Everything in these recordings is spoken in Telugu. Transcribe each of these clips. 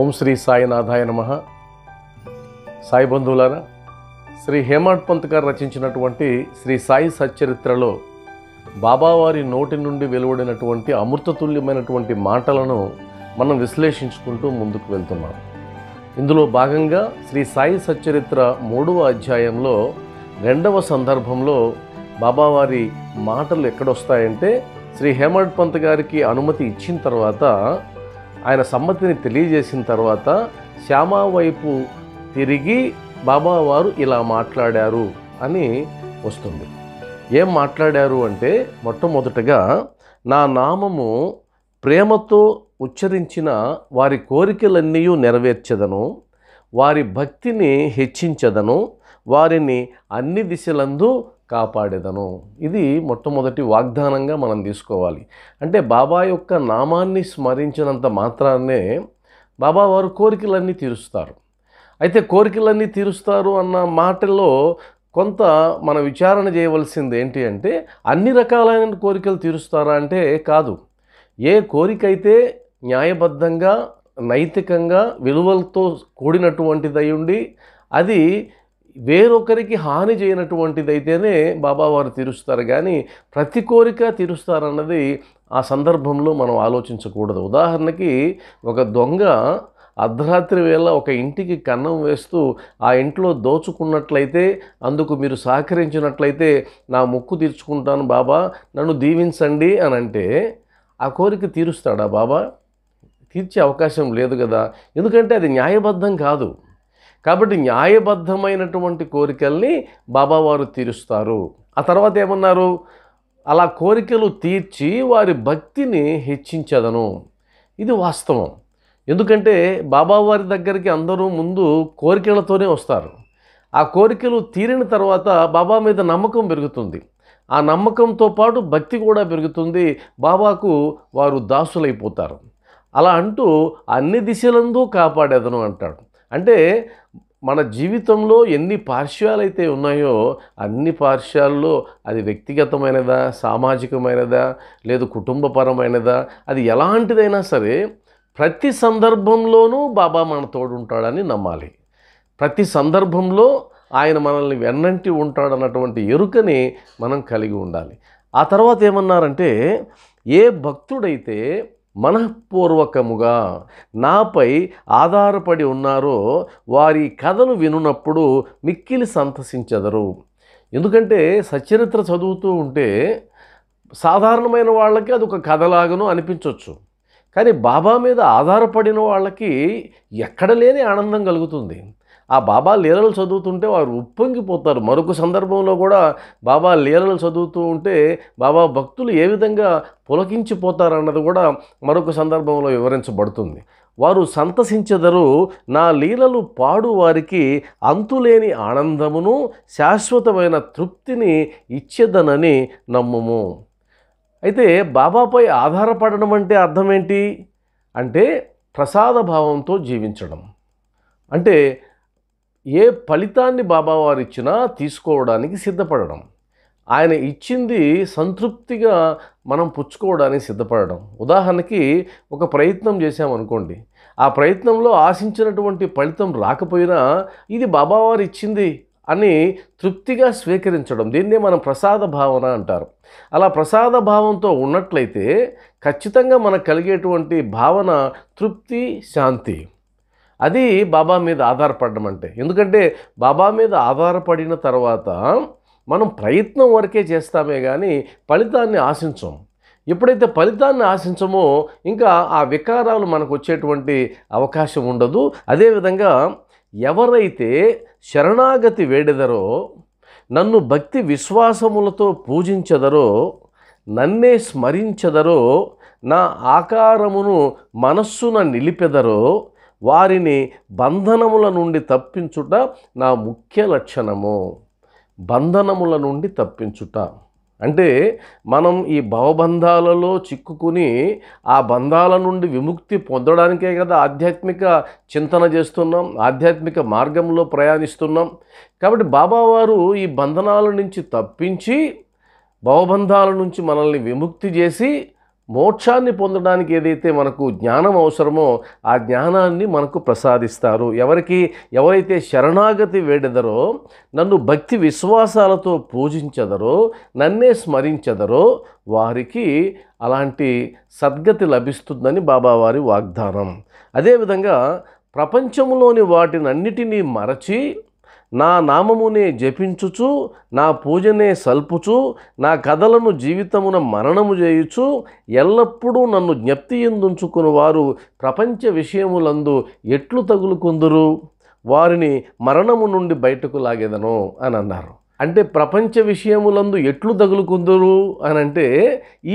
ఓం శ్రీ సాయినాథాయ నమ సాయి బంధువులారా శ్రీ హేమాడ్ పంత్ గారు రచించినటువంటి శ్రీ సాయి సచ్చరిత్రలో బాబావారి నోటి నుండి వెలువడినటువంటి అమృతతుల్యమైనటువంటి మాటలను మనం విశ్లేషించుకుంటూ ముందుకు వెళ్తున్నాం ఇందులో భాగంగా శ్రీ సాయి సచ్చరిత్ర మూడవ అధ్యాయంలో రెండవ సందర్భంలో బాబావారి మాటలు ఎక్కడొస్తాయంటే శ్రీ హేమడ్ పంత్ గారికి అనుమతి ఇచ్చిన తర్వాత ఆయన సమ్మతిని తెలియజేసిన తర్వాత శ్యామ వైపు తిరిగి బాబావారు ఇలా మాట్లాడారు అని వస్తుంది ఏం మాట్లాడారు అంటే మొట్టమొదటగా నా నామము ప్రేమతో ఉచ్చరించిన వారి కోరికలన్నీ నెరవేర్చదను వారి భక్తిని హెచ్చించదను వారిని అన్ని దిశలందు కాపాడేదను ఇది మొట్టమొదటి వాగ్దానంగా మనం తీసుకోవాలి అంటే బాబా యొక్క నామాన్ని స్మరించినంత మాత్రాన్నే బాబా వారు కోరికలన్నీ తీరుస్తారు అయితే కోరికలన్నీ తీరుస్తారు అన్న మాటలో కొంత మన విచారణ చేయవలసింది ఏంటి అంటే అన్ని రకాలైన కోరికలు తీరుస్తారా అంటే కాదు ఏ కోరిక అయితే న్యాయబద్ధంగా నైతికంగా విలువలతో కూడినటువంటిదై ఉండి అది వేరొకరికి హాని చేయనటువంటిదైతేనే బాబావారు తీరుస్తారు కానీ ప్రతి కోరిక తీరుస్తారన్నది ఆ సందర్భంలో మనం ఆలోచించకూడదు ఉదాహరణకి ఒక దొంగ అర్ధరాత్రి వేళ ఒక ఇంటికి కన్నం వేస్తూ ఆ ఇంట్లో దోచుకున్నట్లయితే అందుకు మీరు సహకరించినట్లయితే నా ముక్కు తీర్చుకుంటాను బాబా నన్ను దీవించండి అని అంటే ఆ కోరిక తీరుస్తాడా బాబా తీర్చే అవకాశం లేదు కదా ఎందుకంటే అది న్యాయబద్ధం కాదు కాబట్టి న్యాయబద్ధమైనటువంటి కోరికల్ని బాబావారు తీరుస్తారు ఆ తర్వాత ఏమన్నారు అలా కోరికలు తీర్చి వారి భక్తిని హెచ్చించదను ఇది వాస్తవం ఎందుకంటే బాబావారి దగ్గరికి అందరూ ముందు కోరికలతోనే వస్తారు ఆ కోరికలు తీరిన తర్వాత బాబా మీద నమ్మకం పెరుగుతుంది ఆ నమ్మకంతో పాటు భక్తి కూడా పెరుగుతుంది బాబాకు వారు దాసులైపోతారు అలా అంటూ అన్ని దిశలందు కాపాడేదను అంటాడు అంటే మన జీవితంలో ఎన్ని పార్శ్వాలు అయితే ఉన్నాయో అన్ని పార్శ్వాల్లో అది వ్యక్తిగతమైనదా సామాజికమైనదా లేదు కుటుంబపరమైనదా అది ఎలాంటిదైనా సరే ప్రతి సందర్భంలోనూ బాబా మన తోడు ఉంటాడని నమ్మాలి ప్రతి సందర్భంలో ఆయన మనల్ని వెన్నంటి ఉంటాడన్నటువంటి ఎరుకని మనం కలిగి ఉండాలి ఆ తర్వాత ఏమన్నారంటే ఏ భక్తుడైతే మనఃపూర్వకముగా నాపై ఆధారపడి ఉన్నారో వారి కథలు వినున్నప్పుడు మిక్కిలి సంతసించెదరు ఎందుకంటే సచరిత్ర చదువుతూ ఉంటే సాధారణమైన వాళ్ళకి అది ఒక కథలాగను అనిపించవచ్చు కానీ బాబా మీద ఆధారపడిన వాళ్ళకి ఎక్కడ లేని ఆనందం కలుగుతుంది ఆ బాబా లీలలు చదువుతుంటే వారు ఉప్పొంగిపోతారు మరొక సందర్భంలో కూడా బాబా లీలలు చదువుతూ ఉంటే బాబా భక్తులు ఏ విధంగా పులకించిపోతారన్నది కూడా మరొక సందర్భంలో వివరించబడుతుంది వారు సంతసించెదరు నా లీలలు పాడు వారికి అంతులేని ఆనందమును శాశ్వతమైన తృప్తిని ఇచ్చేదనని నమ్మము అయితే బాబాపై ఆధారపడడం అంటే అర్థం ఏంటి అంటే ప్రసాద భావంతో జీవించడం అంటే ఏ ఫలితాన్ని బాబావారు ఇచ్చినా తీసుకోవడానికి సిద్ధపడడం ఆయన ఇచ్చింది సంతృప్తిగా మనం పుచ్చుకోవడానికి సిద్ధపడడం ఉదాహరణకి ఒక ప్రయత్నం చేశామనుకోండి ఆ ప్రయత్నంలో ఆశించినటువంటి ఫలితం రాకపోయినా ఇది బాబావారు ఇచ్చింది అని తృప్తిగా స్వీకరించడం దీన్నే మనం ప్రసాద భావన అంటారు అలా ప్రసాద భావంతో ఉన్నట్లయితే ఖచ్చితంగా మనకు కలిగేటువంటి భావన తృప్తి శాంతి అది బాబా మీద ఆధారపడడం అంటే ఎందుకంటే బాబా మీద ఆధారపడిన తర్వాత మనం ప్రయత్నం వరకే చేస్తామే కానీ ఫలితాన్ని ఆశించం ఎప్పుడైతే ఫలితాన్ని ఆశించమో ఇంకా ఆ వికారాలు మనకు వచ్చేటువంటి అవకాశం ఉండదు అదేవిధంగా ఎవరైతే శరణాగతి వేడెదరో నన్ను భక్తి విశ్వాసములతో పూజించదరో నన్నే స్మరించదరో నా ఆకారమును మనస్సున నిలిపెదరో వారిని బంధనముల నుండి తప్పించుట నా ముఖ్య లక్షణము బంధనముల నుండి తప్పించుట అంటే మనం ఈ భవబంధాలలో చిక్కుకుని ఆ బంధాల నుండి విముక్తి పొందడానికే కదా ఆధ్యాత్మిక చింతన చేస్తున్నాం ఆధ్యాత్మిక మార్గంలో ప్రయాణిస్తున్నాం కాబట్టి బాబావారు ఈ బంధనాల నుంచి తప్పించి భవబంధాల నుంచి మనల్ని విముక్తి చేసి మోక్షాన్ని పొందడానికి ఏదైతే మనకు జ్ఞానం అవసరమో ఆ జ్ఞానాన్ని మనకు ప్రసాదిస్తారు ఎవరికి ఎవరైతే శరణాగతి వేడెదరో నన్ను భక్తి విశ్వాసాలతో పూజించదరో నన్నే స్మరించదరో వారికి అలాంటి సద్గతి లభిస్తుందని బాబావారి వాగ్దానం అదేవిధంగా ప్రపంచంలోని వాటినన్నిటినీ మరచి నా నామమునే జపించుచు నా పూజనే సల్పుచు నా కథలను జీవితమున మరణము చేయుచు ఎల్లప్పుడూ నన్ను జ్ఞప్తి ఎందుంచుకుని వారు ప్రపంచ విషయములందు ఎట్లు తగులుకుందురు వారిని మరణము నుండి బయటకు లాగేదను అని అన్నారు అంటే ప్రపంచ విషయములందు ఎట్లు తగులుకుందరు అని అంటే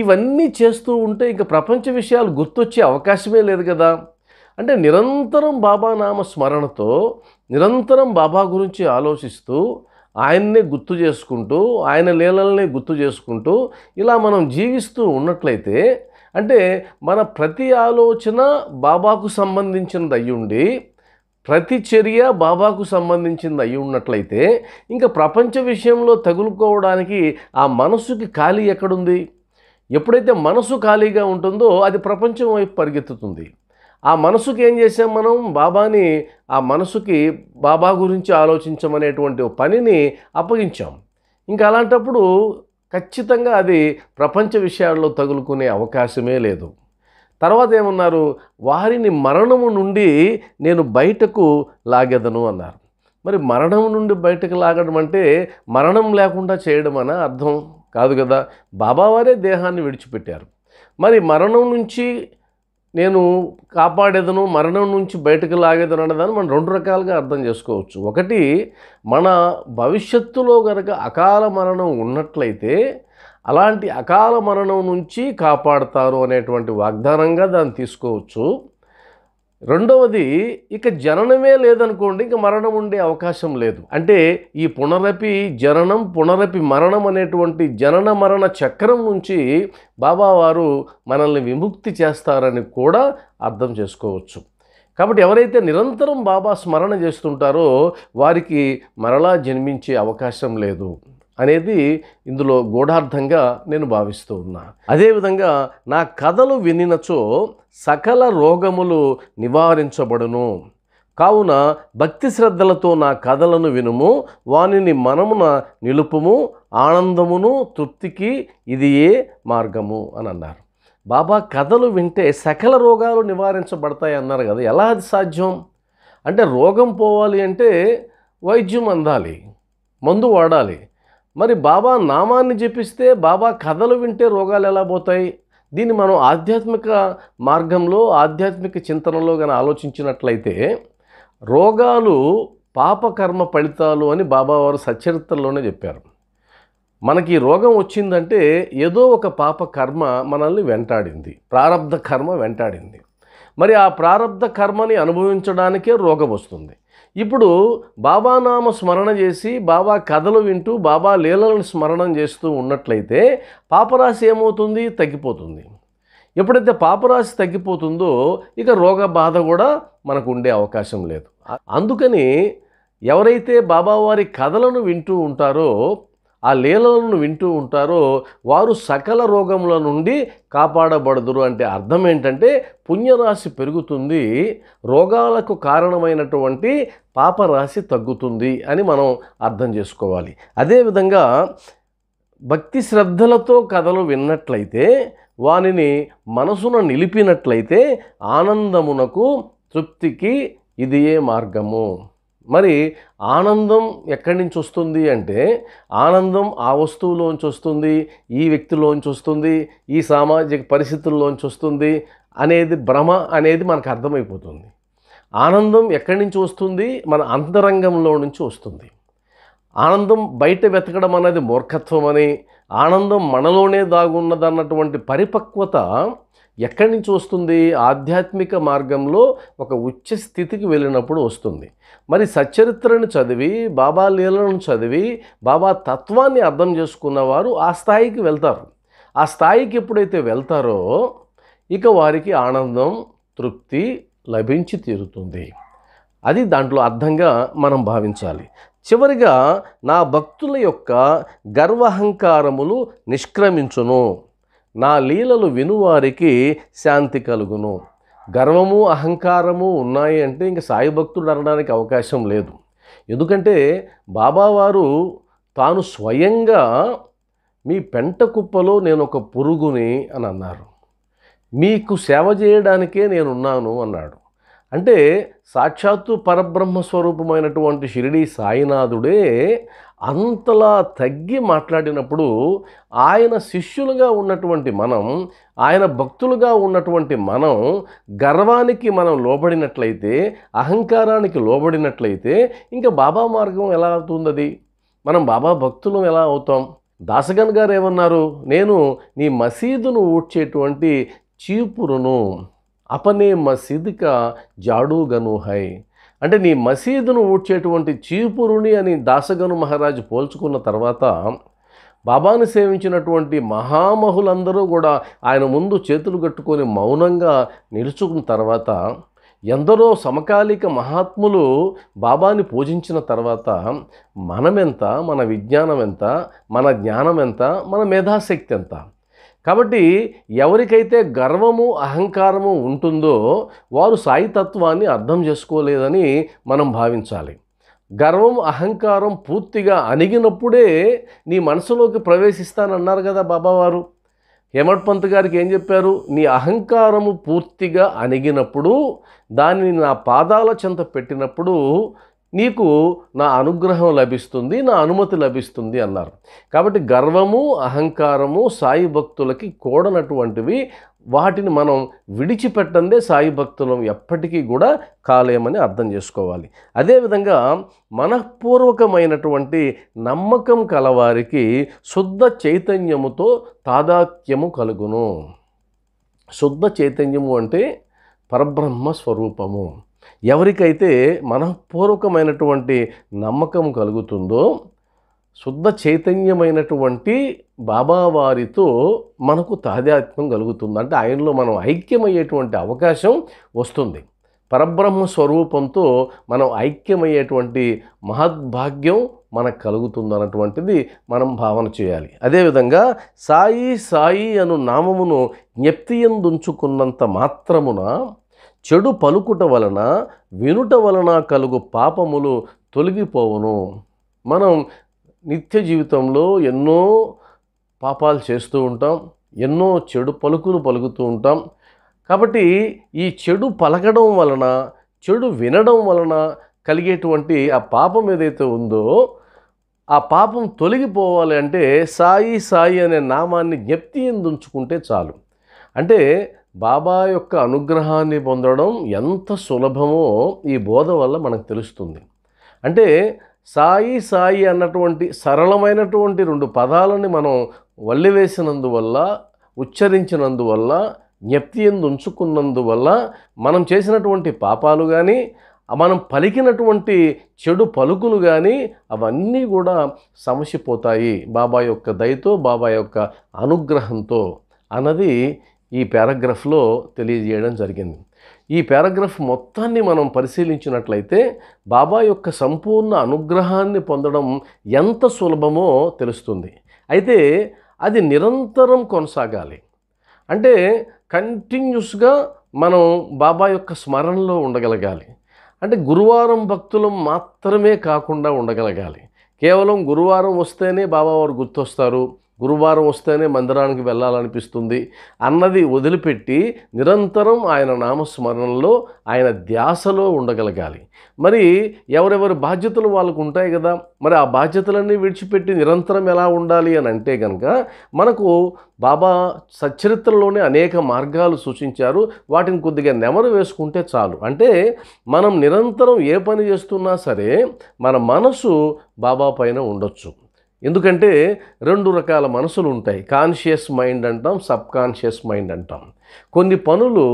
ఇవన్నీ చేస్తూ ఉంటే ఇంకా ప్రపంచ విషయాలు గుర్తొచ్చే అవకాశమే లేదు కదా అంటే నిరంతరం బాబా నామ స్మరణతో నిరంతరం బాబా గురించి ఆలోచిస్తూ ఆయన్నే గుర్తు చేసుకుంటూ ఆయన లీలల్ని గుర్తు చేసుకుంటూ ఇలా మనం జీవిస్తూ ఉన్నట్లయితే అంటే మన ప్రతి ఆలోచన బాబాకు సంబంధించినది అయ్యుండి ప్రతి చర్య బాబాకు సంబంధించింది అయి ఉన్నట్లయితే ఇంకా ప్రపంచ విషయంలో తగులుకోవడానికి ఆ మనసుకి ఖాళీ ఎక్కడుంది ఎప్పుడైతే మనసు ఖాళీగా ఉంటుందో అది ప్రపంచం వైపు పరిగెత్తుతుంది ఆ మనసుకి ఏం చేసాం మనం బాబాని ఆ మనసుకి బాబా గురించి ఆలోచించమనేటువంటి పనిని అప్పగించాం ఇంకా అలాంటప్పుడు ఖచ్చితంగా అది ప్రపంచ విషయాల్లో తగులుకునే అవకాశమే లేదు తర్వాత ఏమన్నారు వారిని మరణము నుండి నేను బయటకు లాగెదను అన్నారు మరి మరణం నుండి బయటకు లాగడం అంటే మరణం లేకుండా చేయడం అన్న అర్థం కాదు కదా బాబావారే దేహాన్ని విడిచిపెట్టారు మరి మరణం నుంచి నేను కాపాడేదను మరణం నుంచి బయటకు లాగేదను అనేదాన్ని మనం రెండు రకాలుగా అర్థం చేసుకోవచ్చు ఒకటి మన భవిష్యత్తులో కనుక అకాల మరణం ఉన్నట్లయితే అలాంటి అకాల మరణం నుంచి కాపాడతారు అనేటువంటి వాగ్దానంగా దాన్ని తీసుకోవచ్చు రెండవది ఇక జననమే లేదనుకోండి ఇంక మరణం ఉండే అవకాశం లేదు అంటే ఈ పునరపి జననం పునరపి మరణం అనేటువంటి జనన మరణ చక్రం నుంచి బాబావారు మనల్ని విముక్తి చేస్తారని కూడా అర్థం చేసుకోవచ్చు కాబట్టి ఎవరైతే నిరంతరం బాబా స్మరణ చేస్తుంటారో వారికి మరలా జన్మించే అవకాశం లేదు అనేది ఇందులో గూఢార్థంగా నేను భావిస్తూ ఉన్నా అదేవిధంగా నా కథలు వినినచో సకల రోగములు నివారించబడును కావున భక్తి శ్రద్ధలతో నా కథలను వినుము వానిని మనమున నిలుపుము ఆనందమును తృప్తికి ఇదియే మార్గము అని అన్నారు బాబా కథలు వింటే సకల రోగాలు నివారించబడతాయి అన్నారు కదా ఎలా అది సాధ్యం అంటే రోగం పోవాలి అంటే వైద్యం అందాలి మందు వాడాలి మరి బాబా నామాన్ని జపిస్తే బాబా కథలు వింటే రోగాలు ఎలా పోతాయి దీన్ని మనం ఆధ్యాత్మిక మార్గంలో ఆధ్యాత్మిక చింతనలో కానీ ఆలోచించినట్లయితే రోగాలు పాపకర్మ ఫలితాలు అని బాబావారు సచరిత్రలోనే చెప్పారు మనకి రోగం వచ్చిందంటే ఏదో ఒక పాప కర్మ మనల్ని వెంటాడింది ప్రారంధ కర్మ వెంటాడింది మరి ఆ ప్రారంధ కర్మని అనుభవించడానికే రోగం వస్తుంది ఇప్పుడు బాబానామ స్మరణ చేసి బాబా కథలు వింటూ బాబా లీలలను స్మరణం చేస్తూ ఉన్నట్లయితే పాపరాశి ఏమవుతుంది తగ్గిపోతుంది ఎప్పుడైతే పాపరాశి తగ్గిపోతుందో ఇక రోగ బాధ కూడా మనకు ఉండే అవకాశం లేదు అందుకని ఎవరైతే బాబావారి కథలను వింటూ ఉంటారో ఆ లీలలను వింటూ ఉంటారో వారు సకల రోగముల నుండి కాపాడబడదురు అంటే అర్థం ఏంటంటే పుణ్యరాశి పెరుగుతుంది రోగాలకు కారణమైనటువంటి పాపరాశి తగ్గుతుంది అని మనం అర్థం చేసుకోవాలి అదేవిధంగా భక్తి శ్రద్ధలతో కథలు విన్నట్లయితే వానిని మనసున నిలిపినట్లయితే ఆనందమునకు తృప్తికి ఇదియే మార్గము మరి ఆనందం ఎక్కడి నుంచి వస్తుంది అంటే ఆనందం ఆ వస్తువులోంచి వస్తుంది ఈ వ్యక్తిలోంచి వస్తుంది ఈ సామాజిక పరిస్థితుల్లోంచి వస్తుంది అనేది భ్రమ అనేది మనకు అర్థమైపోతుంది ఆనందం ఎక్కడి నుంచి వస్తుంది మన అంతరంగంలో నుంచి వస్తుంది ఆనందం బయట వెతకడం అనేది మూర్ఖత్వం అని ఆనందం మనలోనే దాగున్నదన్నటువంటి పరిపక్వత ఎక్కడి నుంచి వస్తుంది ఆధ్యాత్మిక మార్గంలో ఒక ఉచ్చ స్థితికి వెళ్ళినప్పుడు వస్తుంది మరి సచరిత్రను చదివి బాబా లీలను చదివి బాబా తత్వాన్ని అర్థం చేసుకున్నవారు ఆ స్థాయికి వెళ్తారు ఆ స్థాయికి ఎప్పుడైతే వెళ్తారో ఇక వారికి ఆనందం తృప్తి లభించి తీరుతుంది అది దాంట్లో అర్థంగా మనం భావించాలి చివరిగా నా భక్తుల యొక్క గర్వహంకారములు నిష్క్రమించును నా లీలలు వినువారికి శాంతి కలుగును గర్వము అహంకారము ఉన్నాయి అంటే ఇంక సాయి భక్తుడు అనడానికి అవకాశం లేదు ఎందుకంటే బాబావారు తాను స్వయంగా మీ పెంట కుప్పలో నేను ఒక పురుగుని అని అన్నారు మీకు సేవ చేయడానికే నేనున్నాను అన్నాడు అంటే సాక్షాత్తు పరబ్రహ్మ స్వరూపమైనటువంటి షిరిడి సాయినాథుడే అంతలా తగ్గి మాట్లాడినప్పుడు ఆయన శిష్యులుగా ఉన్నటువంటి మనం ఆయన భక్తులుగా ఉన్నటువంటి మనం గర్వానికి మనం లోబడినట్లయితే అహంకారానికి లోబడినట్లయితే ఇంకా బాబా మార్గం ఎలా అవుతుంది మనం బాబా భక్తులం ఎలా అవుతాం దాసగన్ గారు ఏమన్నారు నేను నీ మసీదును ఊడ్చేటువంటి చీపురును అపనే మసీద్క గను హై అంటే నీ మసీదును ఊడ్చేటువంటి చీపురుని అని దాసగను మహారాజు పోల్చుకున్న తర్వాత బాబాను సేవించినటువంటి మహామహులందరూ కూడా ఆయన ముందు చేతులు కట్టుకొని మౌనంగా నిలుచుకున్న తర్వాత ఎందరో సమకాలిక మహాత్ములు బాబాని పూజించిన తర్వాత మనమెంత మన విజ్ఞానం ఎంత మన జ్ఞానం ఎంత మన మేధాశక్తి ఎంత కాబట్టి ఎవరికైతే గర్వము అహంకారము ఉంటుందో వారు సాయి తత్వాన్ని అర్థం చేసుకోలేదని మనం భావించాలి గర్వం అహంకారం పూర్తిగా అణిగినప్పుడే నీ మనసులోకి ప్రవేశిస్తానన్నారు కదా బాబావారు హేమట్ పంత్ గారికి ఏం చెప్పారు నీ అహంకారము పూర్తిగా అణిగినప్పుడు దానిని నా పాదాల చెంత పెట్టినప్పుడు నీకు నా అనుగ్రహం లభిస్తుంది నా అనుమతి లభిస్తుంది అన్నారు కాబట్టి గర్వము అహంకారము సాయి భక్తులకి కూడనటువంటివి వాటిని మనం విడిచిపెట్టందే సాయి భక్తులం ఎప్పటికీ కూడా కాలేమని అర్థం చేసుకోవాలి అదేవిధంగా మనఃపూర్వకమైనటువంటి నమ్మకం కలవారికి శుద్ధ చైతన్యముతో తాదాక్యము కలుగును శుద్ధ చైతన్యము అంటే పరబ్రహ్మ స్వరూపము ఎవరికైతే మనఃపూర్వకమైనటువంటి నమ్మకం కలుగుతుందో శుద్ధ చైతన్యమైనటువంటి బాబావారితో మనకు తాదాత్మ్యం కలుగుతుంది అంటే ఆయనలో మనం ఐక్యమయ్యేటువంటి అవకాశం వస్తుంది పరబ్రహ్మ స్వరూపంతో మనం ఐక్యమయ్యేటువంటి మహద్భాగ్యం మనకు కలుగుతుంది అన్నటువంటిది మనం భావన చేయాలి అదేవిధంగా సాయి సాయి అను నామమును జ్ఞప్తియందుంచుకున్నంత మాత్రమున చెడు పలుకుట వలన వినుట వలన కలుగు పాపములు తొలగిపోవును మనం నిత్య జీవితంలో ఎన్నో పాపాలు చేస్తూ ఉంటాం ఎన్నో చెడు పలుకులు పలుకుతూ ఉంటాం కాబట్టి ఈ చెడు పలకడం వలన చెడు వినడం వలన కలిగేటువంటి ఆ పాపం ఏదైతే ఉందో ఆ పాపం తొలగిపోవాలి అంటే సాయి సాయి అనే నామాన్ని జ్ఞప్తి ఎందుంచుకుంటే చాలు అంటే బాబా యొక్క అనుగ్రహాన్ని పొందడం ఎంత సులభమో ఈ బోధ వల్ల మనకు తెలుస్తుంది అంటే సాయి సాయి అన్నటువంటి సరళమైనటువంటి రెండు పదాలని మనం వల్లివేసినందువల్ల ఉచ్చరించినందువల్ల జ్ఞప్తి ఎందు ఉంచుకున్నందువల్ల మనం చేసినటువంటి పాపాలు కానీ మనం పలికినటువంటి చెడు పలుకులు కానీ అవన్నీ కూడా సమసిపోతాయి బాబా యొక్క దయతో బాబా యొక్క అనుగ్రహంతో అన్నది ఈ పారాగ్రాఫ్లో తెలియజేయడం జరిగింది ఈ పారాగ్రఫ్ మొత్తాన్ని మనం పరిశీలించినట్లయితే బాబా యొక్క సంపూర్ణ అనుగ్రహాన్ని పొందడం ఎంత సులభమో తెలుస్తుంది అయితే అది నిరంతరం కొనసాగాలి అంటే కంటిన్యూస్గా మనం బాబా యొక్క స్మరణలో ఉండగలగాలి అంటే గురువారం భక్తులు మాత్రమే కాకుండా ఉండగలగాలి కేవలం గురువారం వస్తేనే బాబావారు గుర్తొస్తారు గురువారం వస్తేనే మందిరానికి వెళ్ళాలనిపిస్తుంది అన్నది వదిలిపెట్టి నిరంతరం ఆయన నామస్మరణలో ఆయన ధ్యాసలో ఉండగలగాలి మరి ఎవరెవరి బాధ్యతలు వాళ్ళకు ఉంటాయి కదా మరి ఆ బాధ్యతలన్నీ విడిచిపెట్టి నిరంతరం ఎలా ఉండాలి అని అంటే కనుక మనకు బాబా సచరిత్రలోనే అనేక మార్గాలు సూచించారు వాటిని కొద్దిగా నెమరు వేసుకుంటే చాలు అంటే మనం నిరంతరం ఏ పని చేస్తున్నా సరే మన మనసు బాబా పైన ఉండొచ్చు ఎందుకంటే రెండు రకాల మనసులు ఉంటాయి కాన్షియస్ మైండ్ అంటాం సబ్ కాన్షియస్ మైండ్ అంటాం కొన్ని పనులు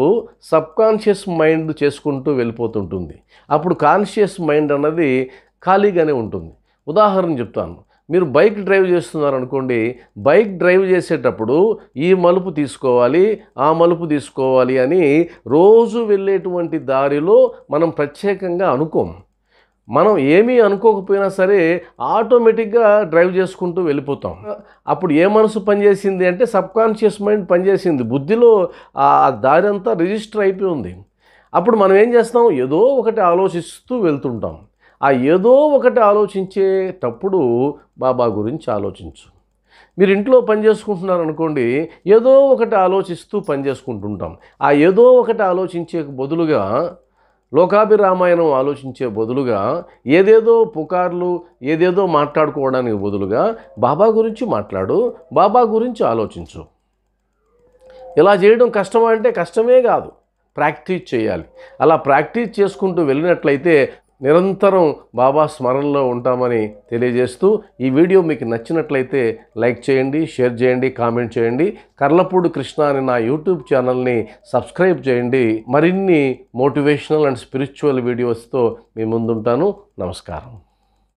సబ్ కాన్షియస్ మైండ్ చేసుకుంటూ వెళ్ళిపోతుంటుంది అప్పుడు కాన్షియస్ మైండ్ అన్నది ఖాళీగానే ఉంటుంది ఉదాహరణ చెప్తాను మీరు బైక్ డ్రైవ్ చేస్తున్నారనుకోండి బైక్ డ్రైవ్ చేసేటప్పుడు ఈ మలుపు తీసుకోవాలి ఆ మలుపు తీసుకోవాలి అని రోజు వెళ్ళేటువంటి దారిలో మనం ప్రత్యేకంగా అనుకోం మనం ఏమీ అనుకోకపోయినా సరే ఆటోమేటిక్గా డ్రైవ్ చేసుకుంటూ వెళ్ళిపోతాం అప్పుడు ఏ మనసు పనిచేసింది అంటే సబ్కాన్షియస్ మైండ్ పనిచేసింది బుద్ధిలో ఆ దారి అంతా రిజిస్టర్ అయిపోయి ఉంది అప్పుడు మనం ఏం చేస్తాం ఏదో ఒకటి ఆలోచిస్తూ వెళ్తుంటాం ఆ ఏదో ఒకటి ఆలోచించేటప్పుడు బాబా గురించి ఆలోచించు మీరు ఇంట్లో పని చేసుకుంటున్నారు అనుకోండి ఏదో ఒకటి ఆలోచిస్తూ పని చేసుకుంటుంటాం ఆ ఏదో ఒకటి ఆలోచించే బదులుగా లోకాభిరామాయణం ఆలోచించే బదులుగా ఏదేదో పుకార్లు ఏదేదో మాట్లాడుకోవడానికి బదులుగా బాబా గురించి మాట్లాడు బాబా గురించి ఆలోచించు ఇలా చేయడం కష్టమంటే అంటే కష్టమే కాదు ప్రాక్టీస్ చేయాలి అలా ప్రాక్టీస్ చేసుకుంటూ వెళ్ళినట్లయితే నిరంతరం బాబా స్మరణలో ఉంటామని తెలియజేస్తూ ఈ వీడియో మీకు నచ్చినట్లయితే లైక్ చేయండి షేర్ చేయండి కామెంట్ చేయండి కర్లపూడి కృష్ణ అని నా యూట్యూబ్ ఛానల్ని సబ్స్క్రైబ్ చేయండి మరిన్ని మోటివేషనల్ అండ్ స్పిరిచువల్ వీడియోస్తో మీ ముందుంటాను నమస్కారం